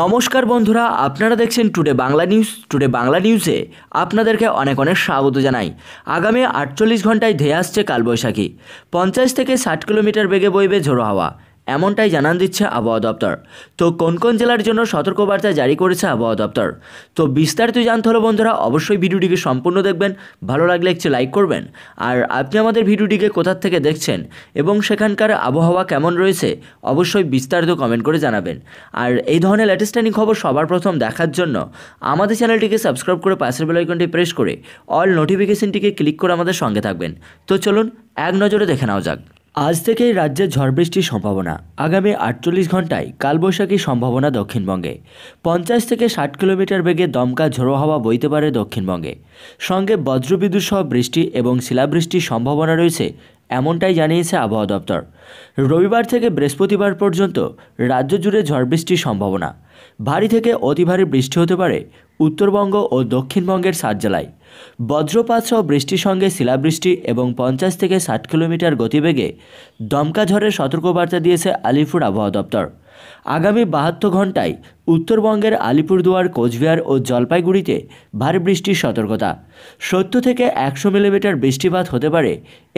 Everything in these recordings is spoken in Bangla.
নমস্কার বন্ধুরা আপনারা দেখছেন today Bangla news today Bangla নিউজে আপনাদেরকে অনেক অনেক স্বাগত জানাই আগামী আটচল্লিশ ঘন্টায় ধেয়ে আসছে কালবৈশাখী পঞ্চাশ থেকে ষাট কিলোমিটার বেগে বইবে ঝোড়ো হাওয়া এমনটাই জানান দিচ্ছে আবহাওয়া দপ্তর তো কোন কোন জেলার জন্য সতর্কবার্তা জারি করেছে আবহাওয়া দপ্তর তো বিস্তারিত জানতে হলো বন্ধুরা অবশ্যই ভিডিওটিকে সম্পূর্ণ দেখবেন ভালো লাগলে একটু লাইক করবেন আর আপনি আমাদের ভিডিওটিকে কোথার থেকে দেখছেন এবং সেখানকার আবহাওয়া কেমন রয়েছে অবশ্যই বিস্তারিত কমেন্ট করে জানাবেন আর এই ধরনের লেটেস্ট ট্রেনিং খবর সবার প্রথম দেখার জন্য আমাদের চ্যানেলটিকে সাবস্ক্রাইব করে পাশের বেলাইকনটি প্রেস করে অল নোটিফিকেশনটিকে ক্লিক করে আমাদের সঙ্গে থাকবেন তো চলুন এক নজরে দেখে নেওয়া যাক আজ থেকেই রাজ্যে ঝড় বৃষ্টির সম্ভাবনা আগামী আটচল্লিশ ঘন্টায় কালবৈশাখী সম্ভাবনা দক্ষিণবঙ্গে পঞ্চাশ থেকে ষাট কিলোমিটার বেগে দমকা ঝোড়ো হাওয়া বইতে পারে দক্ষিণবঙ্গে সঙ্গে বজ্রবিদ্যুৎ সহ বৃষ্টি এবং শিলাবৃষ্টির সম্ভাবনা রয়েছে এমনটাই জানিয়েছে আবহাওয়া দপ্তর রবিবার থেকে বৃহস্পতিবার পর্যন্ত রাজ্য জুড়ে ঝড় বৃষ্টির সম্ভাবনা ভারী থেকে অতি ভারী বৃষ্টি হতে পারে উত্তরবঙ্গ ও দক্ষিণবঙ্গের সাত জেলায় বজ্রপাত সহ বৃষ্টির সঙ্গে শিলাবৃষ্টি এবং পঞ্চাশ থেকে ষাট কিলোমিটার গতিবেগে দমকা ঝড়ের সতর্কবার্তা দিয়েছে আলিপুর আবহাওয়া দপ্তর আগামী বাহাত্তর ঘন্টায় উত্তরবঙ্গের আলিপুরদুয়ার কোচবিহার ও জলপাইগুড়িতে ভারী বৃষ্টির সতর্কতা সত্তর থেকে একশো মিলিমিটার বৃষ্টিপাত হতে পারে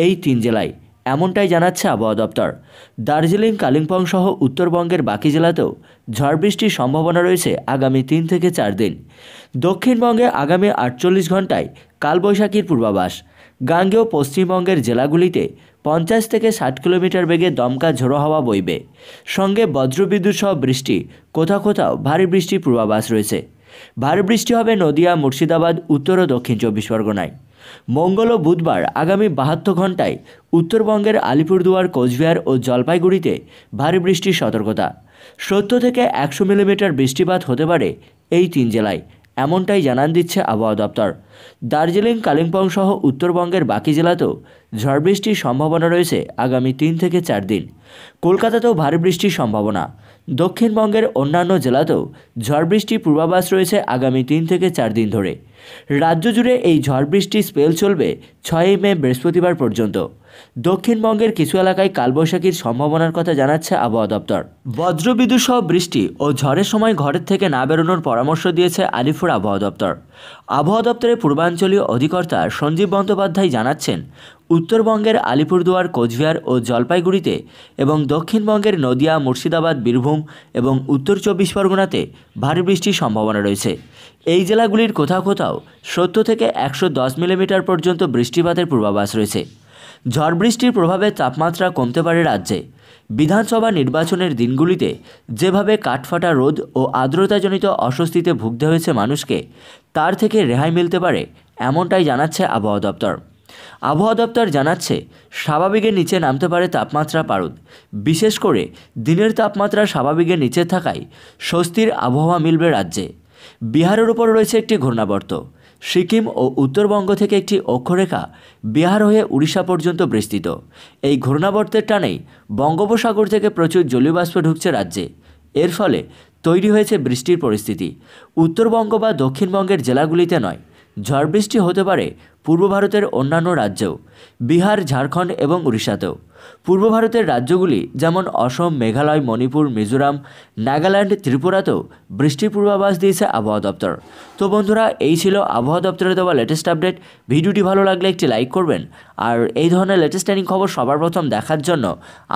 এই তিন জেলায় এমনটাই জানাচ্ছে আবহাওয়া দপ্তর দার্জিলিং কালিম্পং সহ উত্তরবঙ্গের বাকি জেলাতেও ঝড় বৃষ্টির সম্ভাবনা রয়েছে আগামী তিন থেকে চার দিন দক্ষিণবঙ্গে আগামী আটচল্লিশ ঘন্টায় কালবৈশাখীর পূর্বাভাস গাঙ্গেয় পশ্চিমবঙ্গের জেলাগুলিতে পঞ্চাশ থেকে ষাট কিলোমিটার বেগে দমকা ঝোড়ো হাওয়া বইবে সঙ্গে বজ্রবিদ্যুৎ সহ বৃষ্টি কোথাও কোথাও ভারী বৃষ্টির পূর্বাভাস রয়েছে ভারী বৃষ্টি হবে নদিয়া মুর্শিদাবাদ উত্তর ও দক্ষিণ চব্বিশ পরগনায় মঙ্গল ও বুধবার আগামী বাহাত্তর ঘণ্টায় উত্তরবঙ্গের আলিপুরদুয়ার কোচবিহার ও জলপাইগুড়িতে ভারী বৃষ্টির সতর্কতা সত্তর থেকে একশো মিলিমিটার বৃষ্টিপাত হতে পারে এই তিন জেলায় এমনটাই জানান দিচ্ছে আবহাওয়া দপ্তর দার্জিলিং কালিম্পং সহ উত্তরবঙ্গের বাকি জেলাতেও ঝড় বৃষ্টির সম্ভাবনা রয়েছে আগামী তিন থেকে চার দিন কলকাতাতেও ভারী বৃষ্টির সম্ভাবনা দক্ষিণবঙ্গের অন্যান্য জেলাতেও ঝড় বৃষ্টির পূর্বাভাস রয়েছে আগামী তিন থেকে চার দিন ধরে রাজ্য জুড়ে এই ঝড় বৃষ্টির স্পেল চলবে ছয়ই মে বৃহস্পতিবার পর্যন্ত দক্ষিণবঙ্গের কিছু এলাকায় কালবৈশাখীর সম্ভাবনার কথা জানাচ্ছে আবহাওয়া দপ্তর বজ্রবিদ্যুৎ সহ বৃষ্টি ও ঝড়ের সময় ঘরের থেকে না বেরোনোর পরামর্শ দিয়েছে আলিপুর আবহাওয়া দপ্তর আবহাওয়া দপ্তরের পূর্বাঞ্চলীয় অধিকর্তা সঞ্জীব বন্দ্যোপাধ্যায় জানাচ্ছেন উত্তরবঙ্গের আলিপুরদুয়ার কোচবিহার ও জলপাইগুড়িতে এবং দক্ষিণবঙ্গের নদিয়া মুর্শিদাবাদ বীরভূম এবং উত্তর চব্বিশ পরগনাতে ভারী বৃষ্টির সম্ভাবনা রয়েছে এই জেলাগুলির কোথাও কোথাও সত্তর থেকে একশো দশ মিলিমিটার পর্যন্ত বৃষ্টিপাতের পূর্বাভাস রয়েছে ঝড় বৃষ্টির প্রভাবে তাপমাত্রা কমতে পারে রাজ্যে বিধানসভা নির্বাচনের দিনগুলিতে যেভাবে কাঠফাটা রোদ ও আর্দ্রতাজনিত অস্বস্তিতে ভুগতে হয়েছে মানুষকে তার থেকে রেহাই মিলতে পারে এমনটাই জানাচ্ছে আবহাওয়া দপ্তর আবহাওয়া দপ্তর জানাচ্ছে স্বাভাবিকের নিচে নামতে পারে তাপমাত্রা পারদ বিশেষ করে দিনের তাপমাত্রা স্বাভাবিকের নিচে থাকায় স্বস্তির আবহাওয়া মিলবে রাজ্যে বিহারের উপর রয়েছে একটি ঘূর্ণাবর্ত সিকিম ও উত্তরবঙ্গ থেকে একটি অক্ষরেখা বিহার হয়ে উড়িষ্যা পর্যন্ত বিস্তৃত এই ঘূর্ণাবর্তের টানেই বঙ্গোপসাগর থেকে প্রচুর জলীয়বাষ্প ঢুকছে রাজ্যে এর ফলে তৈরি হয়েছে বৃষ্টির পরিস্থিতি উত্তরবঙ্গ বা দক্ষিণবঙ্গের জেলাগুলিতে নয় ঝড় বৃষ্টি হতে পারে পূর্ব ভারতের অন্যান্য রাজ্যেও বিহার ঝাড়খণ্ড এবং উড়িষ্যাতেও পূর্ব ভারতের রাজ্যগুলি যেমন অসম মেঘালয় মণিপুর মিজোরাম নাগাল্যান্ড ত্রিপুরাতেও বৃষ্টির পূর্বাভাস দিয়েছে আবহাওয়া দপ্তর তো বন্ধুরা এই ছিল আবহাওয়া দপ্তরে দেওয়া লেটেস্ট আপডেট ভিডিওটি ভালো লাগলে একটি লাইক করবেন আর এই ধরনের লেটেস্ট ট্রেনিং খবর সবার প্রথম দেখার জন্য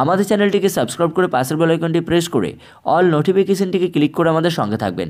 আমাদের চ্যানেলটিকে সাবস্ক্রাইব করে পাশের বেলাইকনটি প্রেস করে অল নোটিফিকেশনটিকে ক্লিক করে আমাদের সঙ্গে থাকবেন